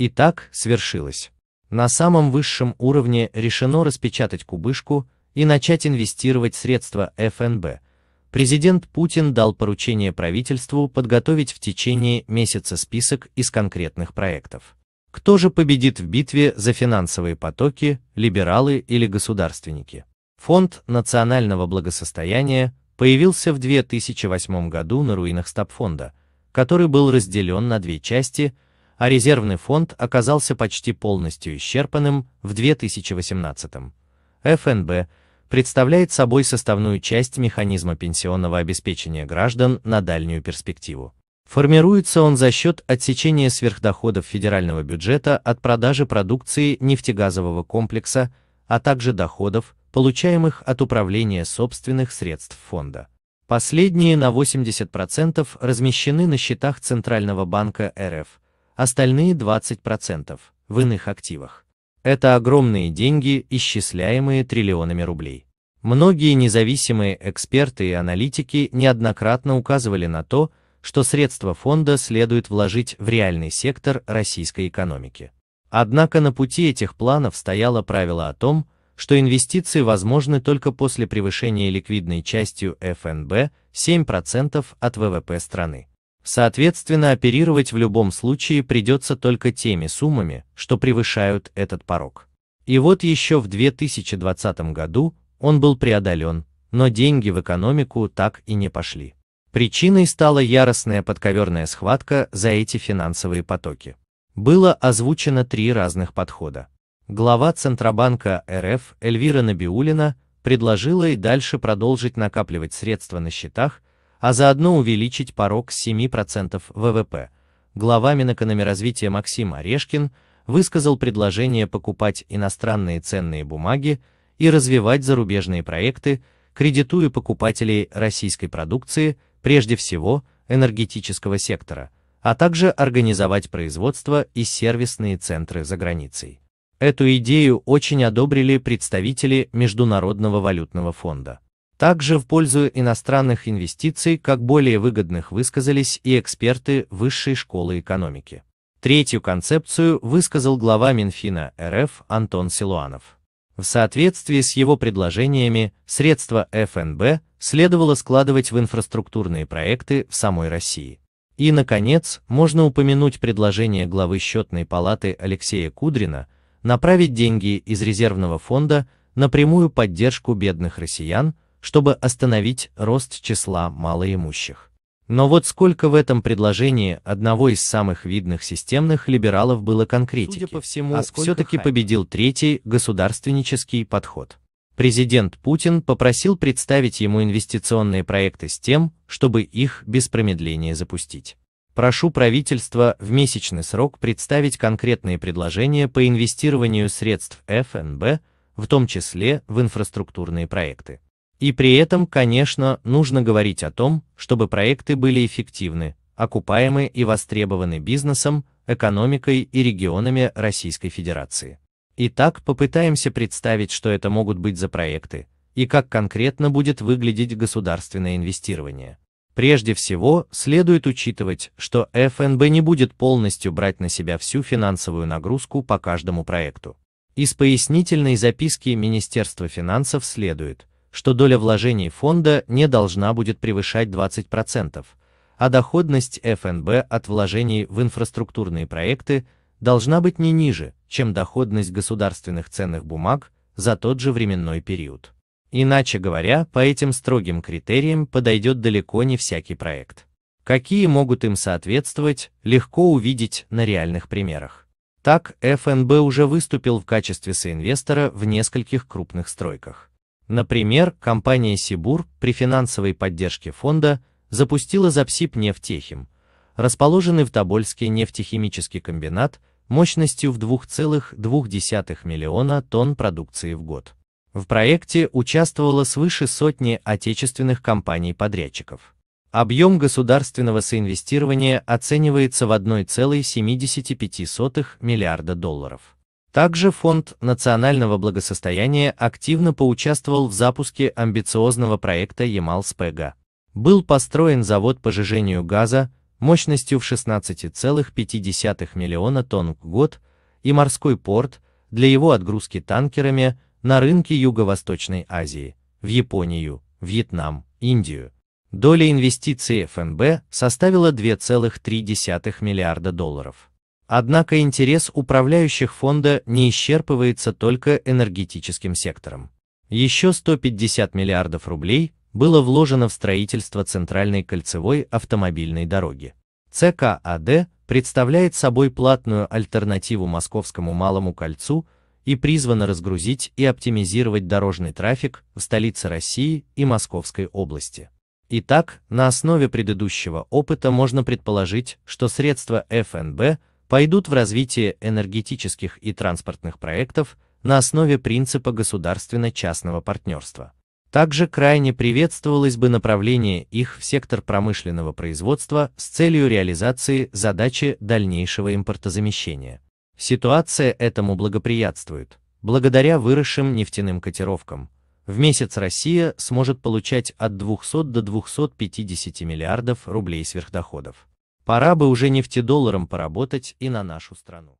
И так свершилось. На самом высшем уровне решено распечатать кубышку и начать инвестировать средства ФНБ. Президент Путин дал поручение правительству подготовить в течение месяца список из конкретных проектов. Кто же победит в битве за финансовые потоки, либералы или государственники? Фонд национального благосостояния появился в 2008 году на руинах Стабфонда, который был разделен на две части – а резервный фонд оказался почти полностью исчерпанным в 2018. ФНБ представляет собой составную часть механизма пенсионного обеспечения граждан на дальнюю перспективу. Формируется он за счет отсечения сверхдоходов федерального бюджета от продажи продукции нефтегазового комплекса, а также доходов, получаемых от управления собственных средств фонда. Последние на 80% размещены на счетах Центрального банка РФ, остальные 20% в иных активах. Это огромные деньги, исчисляемые триллионами рублей. Многие независимые эксперты и аналитики неоднократно указывали на то, что средства фонда следует вложить в реальный сектор российской экономики. Однако на пути этих планов стояло правило о том, что инвестиции возможны только после превышения ликвидной частью ФНБ 7% от ВВП страны. Соответственно, оперировать в любом случае придется только теми суммами, что превышают этот порог. И вот еще в 2020 году он был преодолен, но деньги в экономику так и не пошли. Причиной стала яростная подковерная схватка за эти финансовые потоки. Было озвучено три разных подхода. Глава Центробанка РФ Эльвира Набиулина предложила и дальше продолжить накапливать средства на счетах, а заодно увеличить порог с 7% ВВП. Глава Минэкономразвития Максим Орешкин высказал предложение покупать иностранные ценные бумаги и развивать зарубежные проекты, кредитуя покупателей российской продукции, прежде всего энергетического сектора, а также организовать производство и сервисные центры за границей. Эту идею очень одобрили представители Международного валютного фонда. Также в пользу иностранных инвестиций как более выгодных высказались и эксперты Высшей школы экономики. Третью концепцию высказал глава Минфина РФ Антон Силуанов. В соответствии с его предложениями, средства ФНБ следовало складывать в инфраструктурные проекты в самой России. И, наконец, можно упомянуть предложение главы счетной палаты Алексея Кудрина направить деньги из резервного фонда на прямую поддержку бедных россиян, чтобы остановить рост числа малоимущих. Но вот сколько в этом предложении одного из самых видных системных либералов было конкретики, Судя по всему, а все-таки победил третий государственнический подход. Президент Путин попросил представить ему инвестиционные проекты с тем, чтобы их без промедления запустить. Прошу правительства в месячный срок представить конкретные предложения по инвестированию средств ФНБ, в том числе в инфраструктурные проекты. И при этом, конечно, нужно говорить о том, чтобы проекты были эффективны, окупаемы и востребованы бизнесом, экономикой и регионами Российской Федерации. Итак, попытаемся представить, что это могут быть за проекты, и как конкретно будет выглядеть государственное инвестирование. Прежде всего, следует учитывать, что ФНБ не будет полностью брать на себя всю финансовую нагрузку по каждому проекту. Из пояснительной записки Министерства финансов следует, что доля вложений фонда не должна будет превышать 20%, а доходность ФНБ от вложений в инфраструктурные проекты должна быть не ниже, чем доходность государственных ценных бумаг за тот же временной период. Иначе говоря, по этим строгим критериям подойдет далеко не всякий проект. Какие могут им соответствовать, легко увидеть на реальных примерах. Так, ФНБ уже выступил в качестве соинвестора в нескольких крупных стройках. Например, компания Сибур при финансовой поддержке фонда запустила запсип нефтехим, расположенный в Тобольске нефтехимический комбинат мощностью в 2,2 миллиона тонн продукции в год. В проекте участвовало свыше сотни отечественных компаний-подрядчиков. Объем государственного соинвестирования оценивается в 1,75 миллиарда долларов. Также Фонд национального благосостояния активно поучаствовал в запуске амбициозного проекта Ямал-Спега. Был построен завод по сжижению газа мощностью в 16,5 миллиона тонн в год и морской порт для его отгрузки танкерами на рынки Юго-Восточной Азии, в Японию, Вьетнам, Индию. Доля инвестиций ФНБ составила 2,3 миллиарда долларов. Однако интерес управляющих фонда не исчерпывается только энергетическим сектором. Еще 150 миллиардов рублей было вложено в строительство центральной кольцевой автомобильной дороги. ЦКАД представляет собой платную альтернативу Московскому Малому кольцу и призвана разгрузить и оптимизировать дорожный трафик в столице России и Московской области. Итак, на основе предыдущего опыта можно предположить, что средства ФНБ – пойдут в развитие энергетических и транспортных проектов на основе принципа государственно-частного партнерства. Также крайне приветствовалось бы направление их в сектор промышленного производства с целью реализации задачи дальнейшего импортозамещения. Ситуация этому благоприятствует. Благодаря выросшим нефтяным котировкам, в месяц Россия сможет получать от 200 до 250 миллиардов рублей сверхдоходов. Пора бы уже нефтедолларом поработать и на нашу страну.